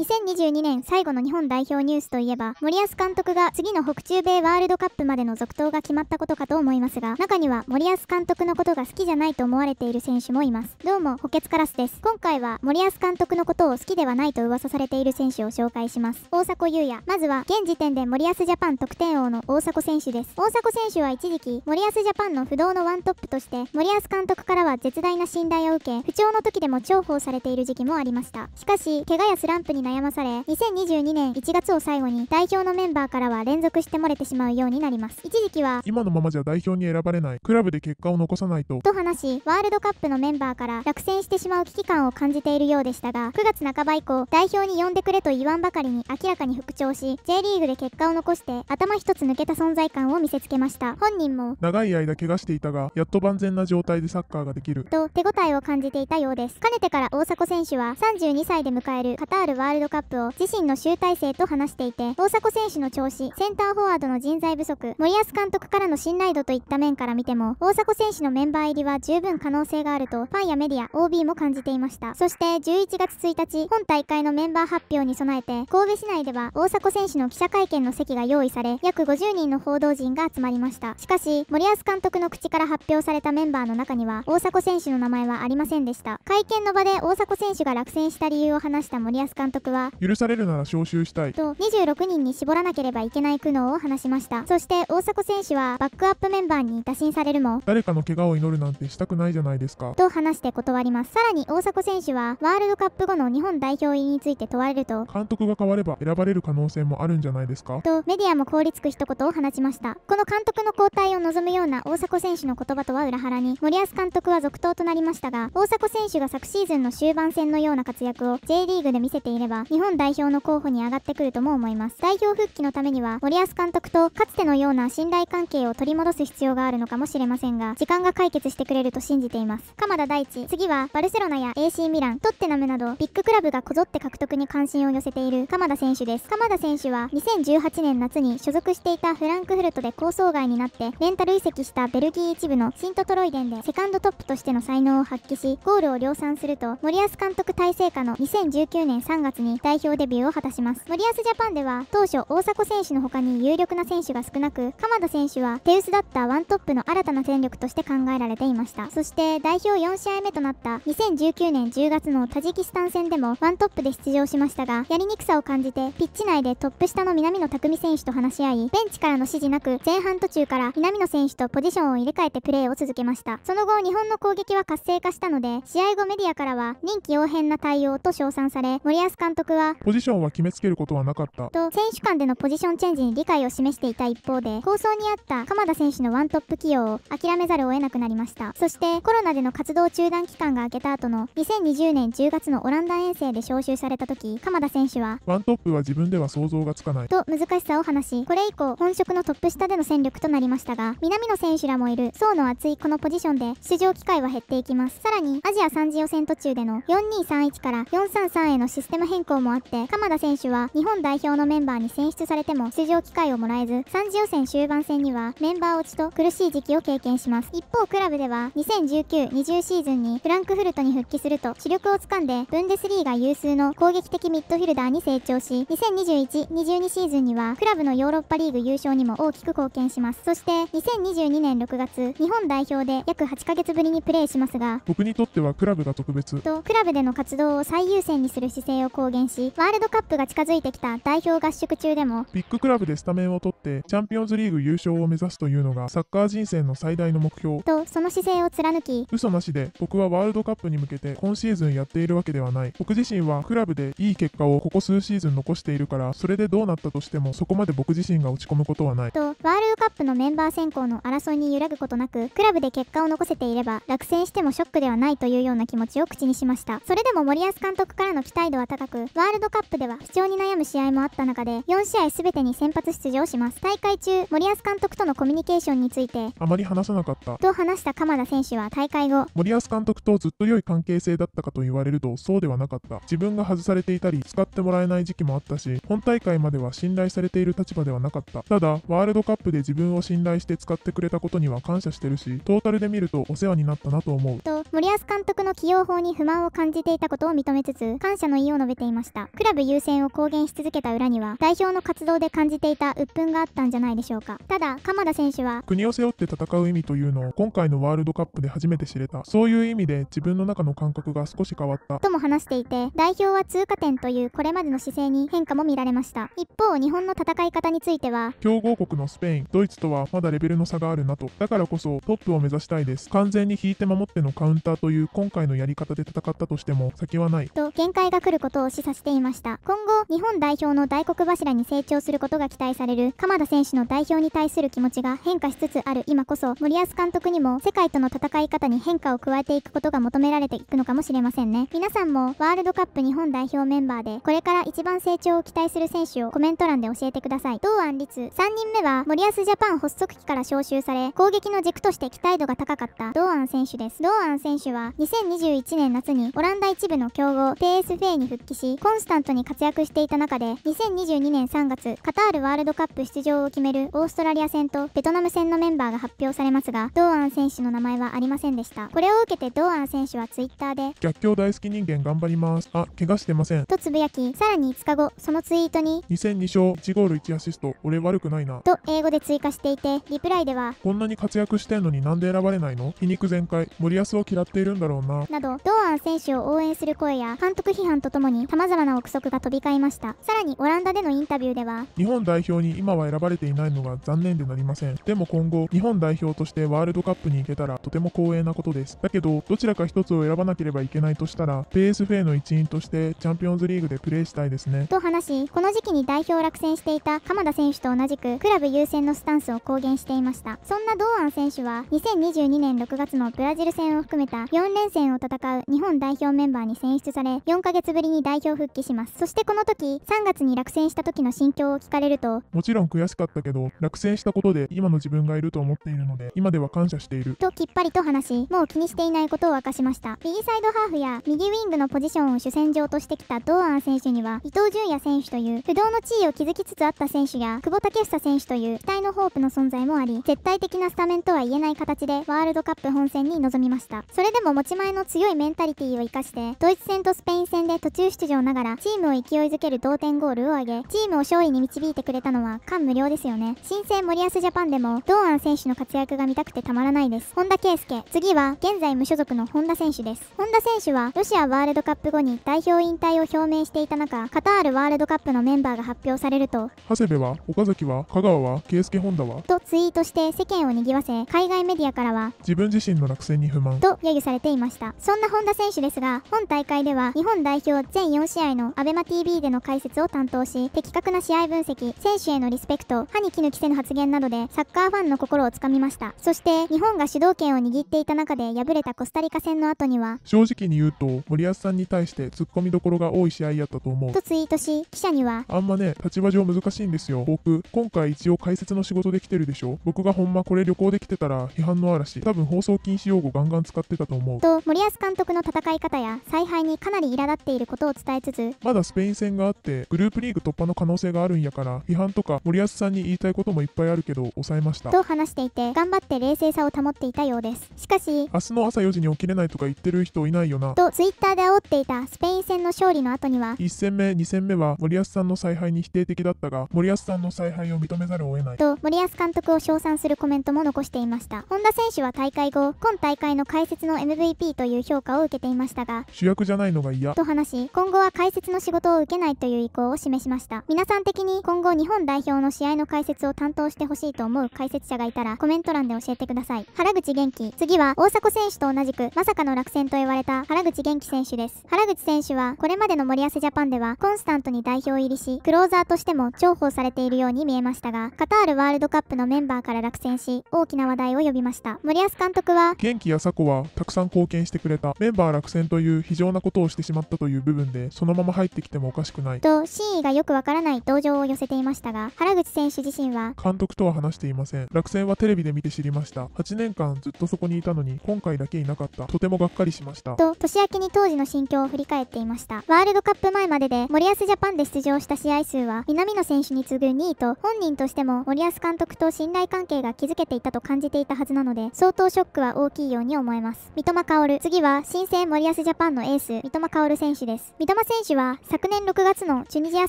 2022年最後の日本代表ニュースといえば、森保監督が次の北中米ワールドカップまでの続投が決まったことかと思いますが、中には森保監督のことが好きじゃないと思われている選手もいます。どうも、補欠カラスです。今回は森保監督のことを好きではないと噂されている選手を紹介します。大迫勇也。まずは、現時点で森保ジャパン得点王の大迫選手です。大迫選手は一時期、森保ジャパンの不動のワントップとして、森保監督からは絶大な信頼を受け、不調の時でも重宝されている時期もありました。しかし、怪我やスランプになり悩まされ2022年1月を最後に代表のメンバーからは連続して漏れてしまうようになります一時期は今のままじゃ代表に選ばれないクラブで結果を残さないとと話しワールドカップのメンバーから落選してしまう危機感を感じているようでしたが9月半ば以降代表に呼んでくれと言わんばかりに明らかに復調し J リーグで結果を残して頭一つ抜けた存在感を見せつけました本人も長い間怪我していたがやっと万全な状態でサッカーができると手応えを感じていたようですかねてから大迫選手は32歳で迎えるカタールワールドルドカップを自身の集大成と話していて、大迫選手の調子、センターフォワードの人材不足、森保監督からの信頼度といった面から見ても、大迫選手のメンバー入りは十分可能性があると、ファンやメディア、OB も感じていました。そして、11月1日、本大会のメンバー発表に備えて、神戸市内では大迫選手の記者会見の席が用意され、約50人の報道陣が集まりました。しかし、森保監督の口から発表されたメンバーの中には、大迫選手の名前はありませんでした。会見の場で大迫選手が落選した理由を話した森保監督は許されるなら招集したいと26人に絞らなければいけない苦悩を話しましたそして大迫選手はバックアップメンバーに打診されるも誰かの怪我を祈るなんてしたくないじゃないですかと話して断りますさらに大迫選手はワールドカップ後の日本代表員について問われると監督が変われば選ばれる可能性もあるんじゃないですかとメディアも凍りつく一言を話しましたこの監督の交代を望むような大迫選手の言葉とは裏腹に森保監督は続投となりましたが大迫選手が昨シーズンの終盤戦のような活躍を J リーグで見せていれば日本代表の候補に上がってくるとも思います代表復帰のためには森保監督とかつてのような信頼関係を取り戻す必要があるのかもしれませんが時間が解決してくれると信じています鎌田大地次はバルセロナや AC ミラントッテナムなどビッグクラブがこぞって獲得に関心を寄せている鎌田選手です鎌田選手は2018年夏に所属していたフランクフルトで構想外になってレンタル移籍したベルギー一部のシントトロイデンでセカンドトップとしての才能を発揮しゴールを量産すると森保監督体制下の2019年3月にに代表デビューを果たします森保ジャパンでは当初大迫選手の他に有力な選手が少なく鎌田選手は手薄だったワントップの新たな戦力として考えられていましたそして代表4試合目となった2019年10月のタジキスタン戦でもワントップで出場しましたがやりにくさを感じてピッチ内でトップ下の南野拓実選手と話し合いベンチからの指示なく前半途中から南野選手とポジションを入れ替えてプレーを続けましたその後日本の攻撃は活性化したので試合後メディアからは任期応変な対応と称賛され森保監監督はポジションは決めつけることはなかったと選手間でのポジションチェンジに理解を示していた一方で構想にあった鎌田選手のワントップ起用を諦めざるを得なくなりましたそしてコロナでの活動中断期間が明けた後の2020年10月のオランダ遠征で招集された時鎌田選手はワントップは自分では想像がつかないと難しさを話しこれ以降本職のトップ下での戦力となりましたが南野選手らもいる層の厚いこのポジションで出場機会は減っていきますさらにアジア3次予選途中での4231から433へのシステム変変更もあって鎌田選手は日本代表のメンバーに選出されても出場機会をもらえず3次予選終盤戦にはメンバー落ちと苦しい時期を経験します一方クラブでは2019-20シーズンにフランクフルトに復帰すると主力をつかんでブンデスリーが有数の攻撃的ミッドフィルダーに成長し2021-22シーズンにはクラブのヨーロッパリーグ優勝にも大きく貢献しますそして2022年6月日本代表で約8ヶ月ぶりにプレーしますが僕にとってはクラブが特別とクラブでの活動を最優先にする姿勢を講言し、ワールドカップが近づいてきた代表合宿中でも、ビッグクラブでスタメンを取って、チャンピオンズリーグ優勝を目指すというのが、サッカー人生の最大の目標。と、その姿勢を貫き、嘘なしで、僕はワールドカップに向けて、今シーズンやっているわけではない。僕自身は、クラブでいい結果をここ数シーズン残しているから、それでどうなったとしても、そこまで僕自身が落ち込むことはない。と、ワールドップのメンバー選考の争いに揺らぐことなく、クラブで結果を残せていれば、落選してもショックではないというような気持ちを口にしました。それでも森保監督からの期待度は高く、ワールドカップでは不調に悩む試合もあった中で、4試合全てに先発出場します。大会中、森保監督とのコミュニケーションについて、あまり話さなかった。と話した鎌田選手は大会後、森保監督とずっと良い関係性だったかと言われると、そうではなかった。自分が外されていたり、使ってもらえない時期もあったし、本大会までは信頼されている立場ではなかった。ただ、ワールドカップで自分分を信頼して使ってくれたことには感謝してるし、トータルで見るとお世話になったなと思う。と、森保監督の起用法に不満を感じていたことを認めつつ、感謝の意を述べていました。クラブ優先を公言し続けた裏には、代表の活動で感じていた鬱憤があったんじゃないでしょうか。ただ、鎌田選手は、国を背負って戦う意味というのを今回のワールドカップで初めて知れた。そういう意味で自分の中の感覚が少し変わった。とも話していて、代表は通過点というこれまでの姿勢に変化も見られました。一方、日本の戦い方については、強豪国のスペイン、ドイツとはまだレベルの差があるなと。だからこそトップを目指したいです。完全に引いて守ってのカウンターという今回のやり方で戦ったとしても先はない。と限界が来ることを示唆していました。今後、日本代表の大黒柱に成長することが期待される鎌田選手の代表に対する気持ちが変化しつつある今こそ森保監督にも世界との戦い方に変化を加えていくことが求められていくのかもしれませんね。皆さんもワールドカップ日本代表メンバーでこれから一番成長を期待する選手をコメント欄で教えてください。同案率3人目は森保ジャパン発足期から招集され、攻撃の軸として期待度が高かった堂安選手です。堂安選手は2021年夏にオランダ一部の強豪 PSV に復帰し、コンスタントに活躍していた中で、2022年3月、カタールワールドカップ出場を決めるオーストラリア戦とベトナム戦のメンバーが発表されますが、堂安選手の名前はありませんでした。これを受けて堂安選手は Twitter で、逆境大好き人間頑張ります。あ、怪我してません。とつぶやき、さらに5日後、そのツイートに、2002勝1ゴール1アシスト、俺悪くないな。と英語で追加追加していて、リプライでは、こんなに活躍してんのになんで選ばれないの皮肉全開、森保を嫌っているんだろうな。など、堂安選手を応援する声や、監督批判とともに様々な憶測が飛び交いました。さらに、オランダでのインタビューでは、日本代表に今は選ばれていないのが残念でなりません。でも今後、日本代表としてワールドカップに行けたらとても光栄なことです。だけど、どちらか一つを選ばなければいけないとしたら、PSFA の一員としてチャンピオンズリーグでプレーしたいですね。と話し、この時期に代表落選していた鎌田選手と同じく、クラブ優先のスタタンスを公言していましたそんな堂安選手は2022年6月のブラジル戦を含めた4連戦を戦う日本代表メンバーに選出され4ヶ月ぶりに代表復帰しますそしてこの時3月に落選した時の心境を聞かれるともちろん悔しかったけど落選したことで今の自分がいると思っているので今では感謝しているときっぱりと話しもう気にしていないことを明かしました右サイドハーフや右ウィングのポジションを主戦場としてきた堂安選手には伊東純也選手という不動の地位を築きつつあった選手や久保建英選手という期待のホープの存在もあり絶対的なスタメンとは言えない形でワールドカップ本戦に臨みましたそれでも持ち前の強いメンタリティーを生かしてドイツ戦とスペイン戦で途中出場ながらチームを勢いづける同点ゴールを挙げチームを勝利に導いてくれたのは感無量ですよね新生森保ジャパンでも堂安選手の活躍が見たくてたまらないです本田圭佑次は現在無所属の本田選手です本田選手はロシアワールドカップ後に代表引退を表明していた中カタールワールドカップのメンバーが発表されると長谷部は岡崎は香川は圭佑んだわとツイートして世間を賑わせ海外メディアからは自分自身の落選に不満と揶揄されていましたそんな本田選手ですが本大会では日本代表全4試合の ABEMATV での解説を担当し的確な試合分析選手へのリスペクト歯に衣着せぬ発言などでサッカーファンの心をつかみましたそして日本が主導権を握っていた中で敗れたコスタリカ戦の後には正直に言うと森保さんに対してツッコミどころが多い試合やったと思うとツイートし記者にはあんまね立場上難しいんですよ僕今回一応解説の仕事事できてるでしょ僕がほんまこれ旅行できてたら批判の嵐多分放送禁止用語ガンガン使ってたと思うと森保監督の戦い方や采配にかなり苛立っていることを伝えつつまだスペイン戦があってグループリーグ突破の可能性があるんやから批判とか森保さんに言いたいこともいっぱいあるけど抑えましたと話していて頑張って冷静さを保っていたようですしかし明日の朝4時に起きれないとか言ってる人いないよなとツイッターで煽っていたスペイン戦の勝利の後には1戦目2戦目は森保さんの采配に否定的だったが森保さんの采配を認めざるを得ないと森森保監督を称賛するコメントも残していました本田選手は大会後今大会の解説の MVP という評価を受けていましたが主役じゃないのが嫌と話し今後は解説の仕事を受けないという意向を示しました皆さん的に今後日本代表の試合の解説を担当してほしいと思う解説者がいたらコメント欄で教えてください原口元気次は大迫選手と同じくまさかの落選と言われた原口元気選手です原口選手はこれまでの森保ジャパンではコンスタントに代表入りしクローザーとしても重宝されているように見えましたがカタールワールドルドカップのメンバーから落選し、大きな話題を呼びました。森保監督は、元気やさこはたくさん貢献してくれた。メンバー落選という非常なことをしてしまったという部分で、そのまま入ってきてもおかしくない。と、真意がよくわからない同情を寄せていましたが、原口選手自身は、監督とは話していません。落選はテレビで見て知りました。8年間ずっとそこにいたのに、今回だけいなかった。とてもがっかりしました。と、年明けに当時の心境を振り返っていました。ワールドカップ前までで、森保ジャパンで出場した試合数は、南野選手に次ぐ2位と、本人としても森保監監督と信頼関係が築けていたと感じていたはずなので、相当ショックは大きいように思えます。三笘薫、次は新生森保ジャパンのエース、三笘薫選手です。三笘選手は昨年6月のチュニジア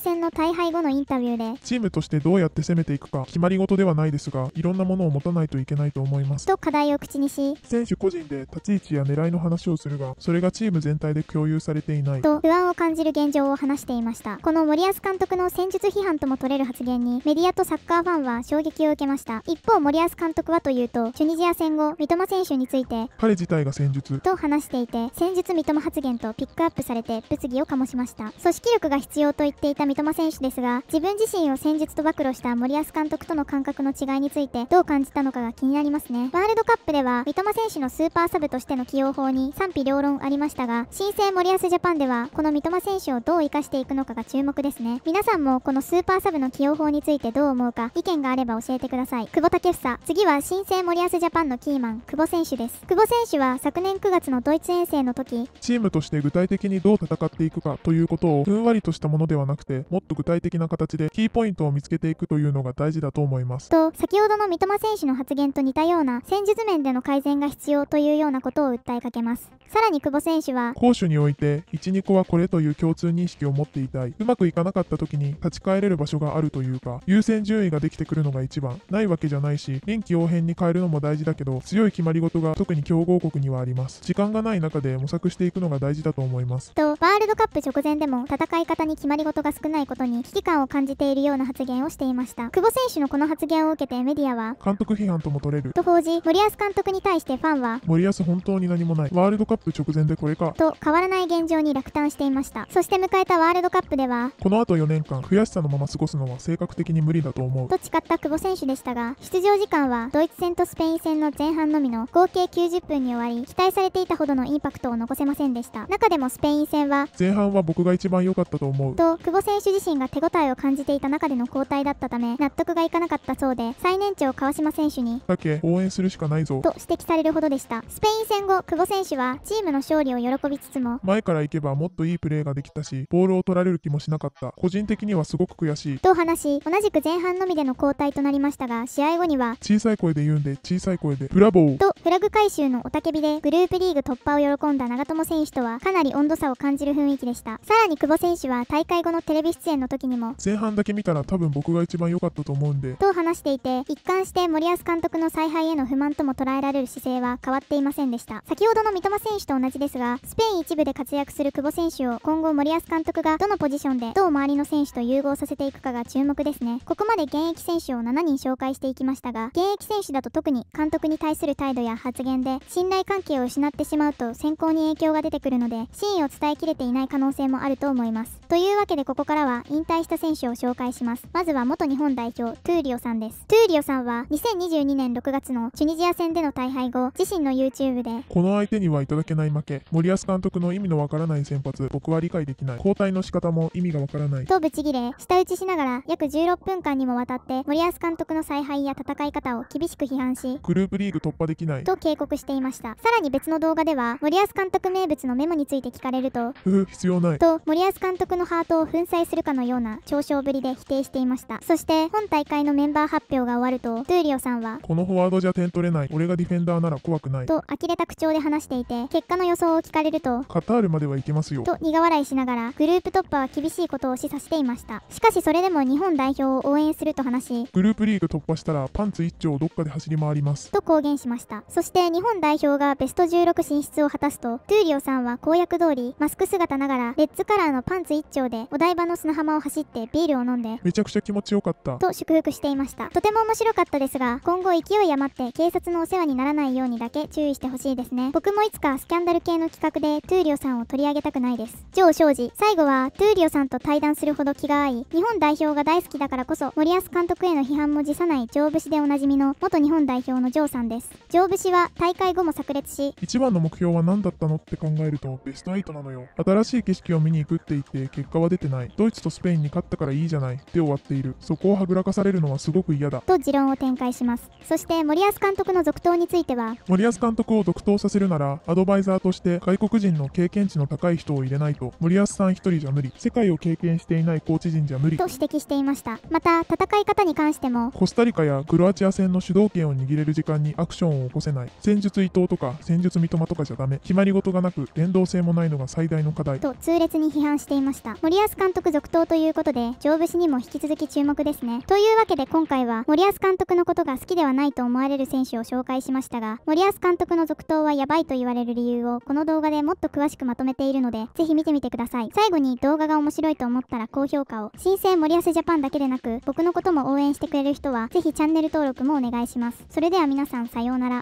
戦の大敗後のインタビューで、チームとしてどうやって攻めていくか、決まり事ではないですが、いろんなものを持たないといけないと思います。と課題を口にし、選手個人で立ち位置や狙いの話をするが、それがチーム全体で共有されていない。と不安を感じる現状を話していました。この森保監督の戦術批判とも取れる発言に、メディアとサッカーファンは衝撃を受けました一方森保監督はというとチュニジア戦後三笘選手について彼自体が戦術と話していて戦術三笘発言とピックアップされて物議を醸しました組織力が必要と言っていた三笘選手ですが自分自身を戦術と暴露した森保監督との感覚の違いについてどう感じたのかが気になりますねワールドカップでは三笘選手のスーパーサブとしての起用法に賛否両論ありましたが新生森保ジャパンではこの三笘選手をどう生かしていくのかが注目ですね皆さんもこのスーパーサブの起用法についてどう思うか意見があればば教えてください。久保建英。次は新生森保ジャパンのキーマン、久保選手です。久保選手は昨年9月のドイツ遠征の時、チームとして具体的にどう戦っていくかということをふんわりとしたものではなくて、もっと具体的な形でキーポイントを見つけていくというのが大事だと思います。と、先ほどの三笘選手の発言と似たような戦術面での改善が必要というようなことを訴えかけます。さらに久保選手は攻守において12個はこれという共通認識を持っていたいうまくいかなかった時に立ち返れる場所があるというか優先順位ができてくるのが一番ないわけじゃないし臨機応変に変えるのも大事だけど強い決まり事が特に強豪国にはあります時間がない中で模索していくのが大事だと思いますとワールドカップ直前でも戦い方に決まり事が少ないことに危機感を感じているような発言をしていました久保選手のこの発言を受けてメディアは監督批判とも取れると報じ森保監督に対してファンは森保本当に何もないワールドカッププ直前でこれかと変わらない現状に落胆していましたそして迎えたワールドカップではこの後4年間悔しさのまま過ごすのは性格的に無理だと思うと誓った久保選手でしたが出場時間はドイツ戦とスペイン戦の前半のみの合計90分に終わり期待されていたほどのインパクトを残せませんでした中でもスペイン戦は前半は僕が一番良かったと思うと久保選手自身が手応えを感じていた中での交代だったため納得がいかなかったそうで最年長川島選手にだけ応援するしかないぞと指摘されるほどでしたスペイン戦後久保選手はチームの勝利を喜びつつも前から行けばもっといいプレーができたしボールを取られる気もしなかった個人的にはすごく悔しいと話し同じく前半のみでの交代となりましたが試合後には小さい声で言うんで小さい声でブラボーとフラグ回収の雄たけびでグループリーグ突破を喜んだ長友選手とはかなり温度差を感じる雰囲気でしたさらに久保選手は大会後のテレビ出演の時にも前半だけ見たら多分僕が一番良かったと思うんでと話していて一貫して森保監督の采配への不満とも捉えられる姿勢は変わっていませんでした先ほどの三笘選選手と同じですが、スペイン一部で活躍する久保選手を今後森保監督がどのポジションでどう周りの選手と融合させていくかが注目ですね。ここまで現役選手を7人紹介していきましたが、現役選手だと特に監督に対する態度や発言で信頼関係を失ってしまうと選考に影響が出てくるので、真意を伝えきれていない可能性もあると思います。というわけでここからは引退した選手を紹介します。まずは元日本代表、トゥーリオさんです。トゥーリオさんは2022年6月のチュニジア戦での大敗後、自身の YouTube で、この相手にはいただ負けない負け。森保監督の意味のわからない先発、僕は理解できない。交代の仕方も意味がわからない。とブチギレ、舌打ちしながら約16分間にもわたって森保監督の采配や戦い方を厳しく批判し、グループリーグ突破できない。と警告していました。さらに別の動画では、森保監督名物のメモについて聞かれると、ふふ、必要ない。と森保監督のハートを粉砕するかのような嘲笑ぶりで否定していました。そして、本大会のメンバー発表が終わると、トゥーリオさんは、このフォワードじゃ点取れない。俺がディフェンダーなら怖くない。と呆れた口調で話していて、結果の予想を聞かれるとカタールまでは行けますよと苦笑いしながらグループ突破は厳しいことを示唆していましたしかしそれでも日本代表を応援すると話しグループリーグ突破したらパンツ一丁どっかで走り回りますと公言しましたそして日本代表がベスト16進出を果たすとトゥーリオさんは公約通りマスク姿ながらレッツカラーのパンツ一丁でお台場の砂浜を走ってビールを飲んでめちゃくちゃ気持ちよかったと祝福していましたとても面白かったですが今後勢い余って警察のお世話にならないようにだけ注意してほしいですね僕もいつかスキャンダル系の企画でトゥーリオさんを取り上げたくないです。超正治、最後はトゥーリオさんと対談するほど気が合い、日本代表が大好きだからこそ、森保監督への批判も辞さない上士でおなじみの元日本代表のジョーさんです。上士は大会後も炸裂し、一番の目標は何だったのって考えると、ベスト8なのよ。新しい景色を見に行くって言って、結果は出てない。ドイツとスペインに勝ったからいいじゃない。で終わっている。そこをはぐらかされるのはすごく嫌だ。と持論を展開します。そして森保監督の続投については、森保監督を続投させるなら、アドババイザーとして外国人の経験値の高い人を入れないと森保さん1人じゃ無理世界を経験していないコーチ陣じゃ無理と指摘していましたまた戦い方に関してもコスタリカやクロアチア戦の主導権を握れる時間にアクションを起こせない戦術伊藤とか戦術三笘とかじゃダメ決まり事がなく連動性もないのが最大の課題と痛烈に批判していました森保監督続投ということで上節にも引き続き注目ですねというわけで今回は森保監督のことが好きではないと思われる選手を紹介しましたが森保監督の続投はやばいと言われる理由理由をこの動画でもっと詳しくまとめているので、ぜひ見てみてください。最後に動画が面白いと思ったら高評価を、新生森保ジャパンだけでなく、僕のことも応援してくれる人は、ぜひチャンネル登録もお願いします。それでは皆さんさようなら。